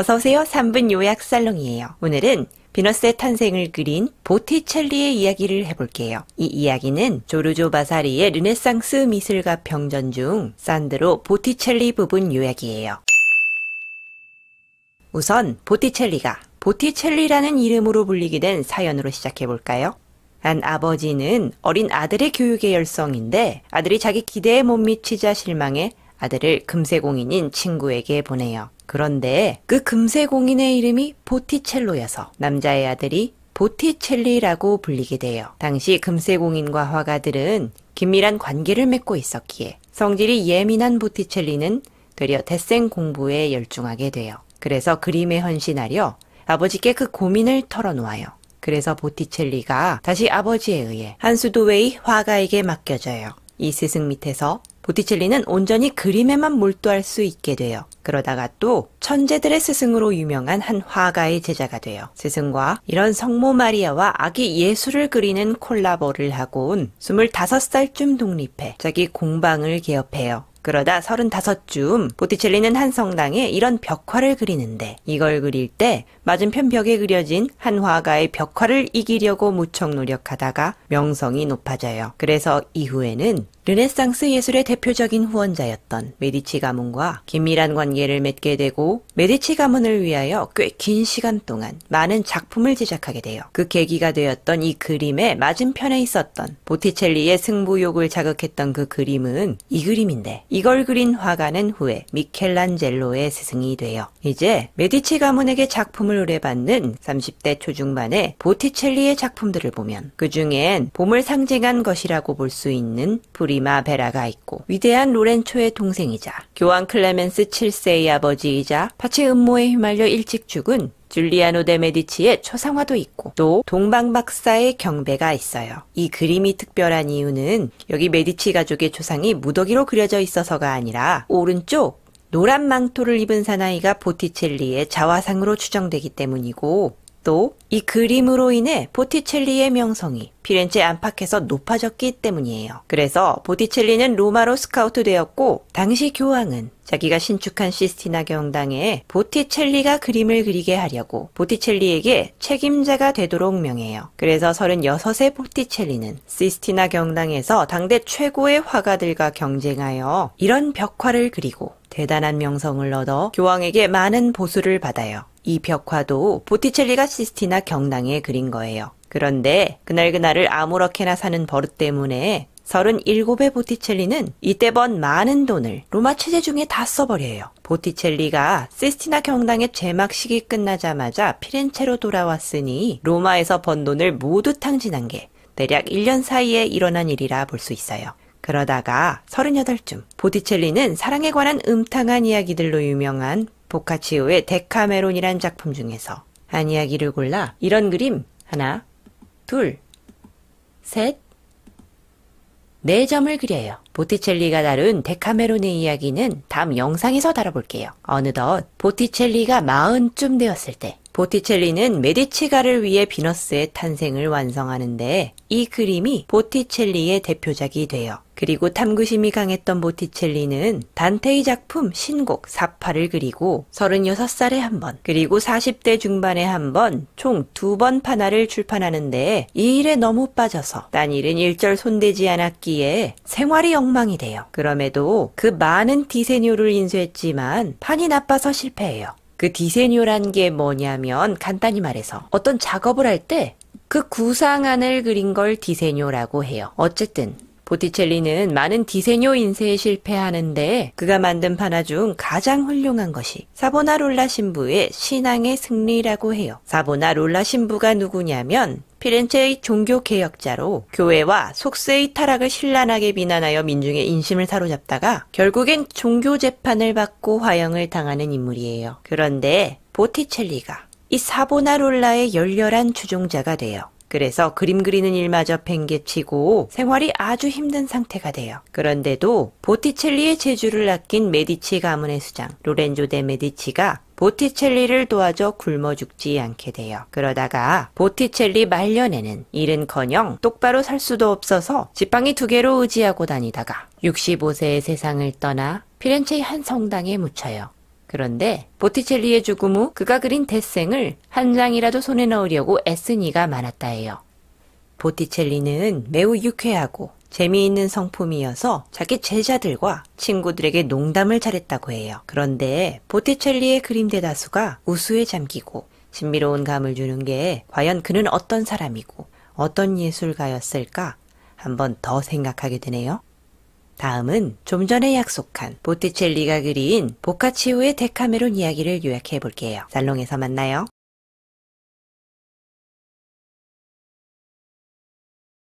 어서오세요. 3분 요약 살롱이에요. 오늘은 비너스의 탄생을 그린 보티첼리의 이야기를 해볼게요. 이 이야기는 조르조 바사리의 르네상스 미술가 병전 중 산드로 보티첼리 부분 요약이에요. 우선 보티첼리가 보티첼리라는 이름으로 불리게 된 사연으로 시작해볼까요? 한 아버지는 어린 아들의 교육의 열성인데 아들이 자기 기대에 못 미치자 실망해 아들을 금세공인인 친구에게 보내요. 그런데 그 금세공인의 이름이 보티첼로여서 남자의 아들이 보티첼리라고 불리게 돼요. 당시 금세공인과 화가들은 긴밀한 관계를 맺고 있었기에 성질이 예민한 보티첼리는 되려 대생 공부에 열중하게 돼요. 그래서 그림에 헌신하려 아버지께 그 고민을 털어놓아요. 그래서 보티첼리가 다시 아버지에 의해 한수도웨이 화가에게 맡겨져요. 이 스승 밑에서 보티첼리는 온전히 그림에만 몰두할 수 있게 돼요. 그러다가 또 천재들의 스승으로 유명한 한 화가의 제자가 돼요. 스승과 이런 성모 마리아와 아기 예수를 그리는 콜라보를 하고 온 25살쯤 독립해 자기 공방을 개업해요. 그러다 35쯤 보티첼리는 한 성당에 이런 벽화를 그리는데 이걸 그릴 때 맞은편 벽에 그려진 한 화가의 벽화를 이기려고 무척 노력하다가 명성이 높아져요. 그래서 이후에는 르네상스 예술의 대표적인 후원자였던 메디치 가문과 긴밀한 관계를 맺게 되고 메디치 가문을 위하여 꽤 긴 시간 동안 많은 작품을 제작하게 돼요. 그 계기가 되었던 이 그림의 맞은편에 있었던 보티첼리의 승부욕을 자극했던 그 그림은 이 그림인데 이걸 그린 화가는 후에 미켈란젤로의 스승이 돼요. 이제 메디치 가문에게 작품을 의뢰받는 30대 초중반의 보티첼리의 작품들을 보면 그 중엔 봄을 상징한 것이라고 볼 수 있는 불 도리마 베라가 있고 위대한 로렌초의 동생이자 교황 클레멘스 7세의 아버지이자 파체 음모에 휘말려 일찍 죽은 줄리아노 데 메디치의 초상화도 있고 또 동방박사의 경배가 있어요. 이 그림이 특별한 이유는 여기 메디치 가족의 초상이 무더기로 그려져 있어서가 아니라 오른쪽 노란 망토를 입은 사나이가 보티첼리의 자화상으로 추정되기 때문이고 또이 그림으로 인해 보티첼리의 명성이 피렌체 안팎에서 높아졌기 때문이에요. 그래서 보티첼리는 로마로 스카우트되었고 당시 교황은 자기가 신축한 시스티나 경당에 보티첼리가 그림을 그리게 하려고 보티첼리에게 책임자가 되도록 명해요. 그래서 36세 보티첼리는 시스티나 경당에서 당대 최고의 화가들과 경쟁하여 이런 벽화를 그리고 대단한 명성을 얻어 교황에게 많은 보수를 받아요. 이 벽화도 보티첼리가 시스티나 경랑에 그린 거예요. 그런데 그날그날을 아무렇게나 사는 버릇 때문에 37의 보티첼리는 이때 번 많은 돈을 로마 체제 중에 다 써버려요. 보티첼리가 시스티나 경당의 제막식이 끝나자마자 피렌체로 돌아왔으니 로마에서 번 돈을 모두 탕진한 게 대략 1년 사이에 일어난 일이라 볼 수 있어요. 그러다가 38쯤 보티첼리는 사랑에 관한 음탕한 이야기들로 유명한 보카치오의 데카메론이란 작품 중에서 한 이야기를 골라 이런 그림 하나, 둘, 셋, 네 점을 그려요. 보티첼리가 다룬 데카메론의 이야기는 다음 영상에서 다뤄볼게요. 어느덧 보티첼리가 마흔쯤 되었을 때 보티첼리는 메디치가를 위해 비너스의 탄생을 완성하는데 이 그림이 보티첼리의 대표작이 돼요. 그리고 탐구심이 강했던 보티첼리는 단테의 작품 신곡 사파를 그리고 36살에 한 번, 그리고 40대 중반에 한 번, 총 두 번판화를 출판하는데 이 일에 너무 빠져서 딴 일은 일절 손대지 않았기에 생활이 엉망 엉망이 돼요. 그럼에도 그 많은 디세뇨를 인수했지만 판이 나빠서 실패해요. 그 디세뇨란 게 뭐냐면 간단히 말해서 어떤 작업을 할 때 그 구상안을 그린 걸 디세뇨라고 해요. 어쨌든 보티첼리는 많은 디세뇨 인쇄에 실패하는데 그가 만든 판화 중 가장 훌륭한 것이 사보나롤라 신부의 신앙의 승리라고 해요. 사보나롤라 신부가 누구냐면 피렌체의 종교 개혁자로 교회와 속세의 타락을 신랄하게 비난하여 민중의 인심을 사로잡다가 결국엔 종교 재판을 받고 화형을 당하는 인물이에요. 그런데 보티첼리가 이 사보나롤라의 열렬한 추종자가 돼요. 그래서 그림 그리는 일마저 팽개치고 생활이 아주 힘든 상태가 돼요. 그런데도 보티첼리의 재주를 아낀 메디치 가문의 수장 로렌조 데 메디치가 보티첼리를 도와줘 굶어 죽지 않게 돼요. 그러다가 보티첼리 말년에는 일은커녕 똑바로 살 수도 없어서 지팡이 두 개로 의지하고 다니다가 65세의 세상을 떠나 피렌체의 한 성당에 묻혀요. 그런데 보티첼리의 죽음 후 그가 그린 대생을 한 장이라도 손에 넣으려고 애쓴 이가 많았다 해요. 보티첼리는 매우 유쾌하고 재미있는 성품이어서 자기 제자들과 친구들에게 농담을 잘했다고 해요. 그런데 보티첼리의 그림 대다수가 우수에 잠기고 신비로운 감을 주는 게 과연 그는 어떤 사람이고 어떤 예술가였을까 한번 더 생각하게 되네요. 다음은 좀 전에 약속한 보티첼리가 그린 보카치오의 데카메론 이야기를 요약해 볼게요. 살롱에서 만나요.